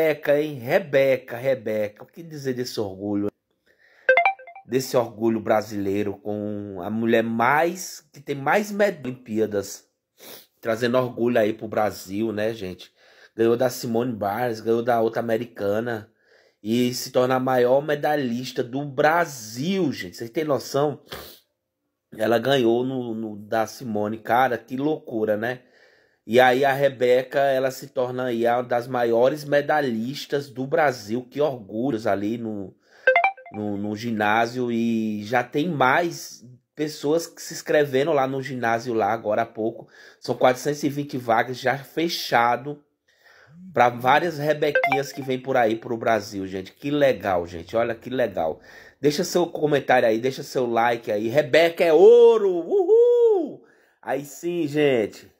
Rebeca, hein? Rebeca, Rebeca. O que dizer desse orgulho? Desse orgulho brasileiro com a mulher mais que tem mais medalhas Olimpíadas, trazendo orgulho aí pro Brasil, né, gente? Ganhou da Simone Biles, ganhou da outra americana e se torna a maior medalhista do Brasil, gente. Vocês têm noção? Ela ganhou no, no da Simone, cara, que loucura, né? E aí a Rebeca, ela se torna aí uma das maiores medalhistas do Brasil, que orgulhos ali no, no, no ginásio e já tem mais pessoas que se inscreveram lá no ginásio lá agora há pouco. São 420 vagas já fechado para várias rebequinhas que vêm por aí para o Brasil, gente. Que legal, gente. Olha que legal. Deixa seu comentário aí, deixa seu like aí. Rebeca é ouro! Uhul! Aí sim, gente.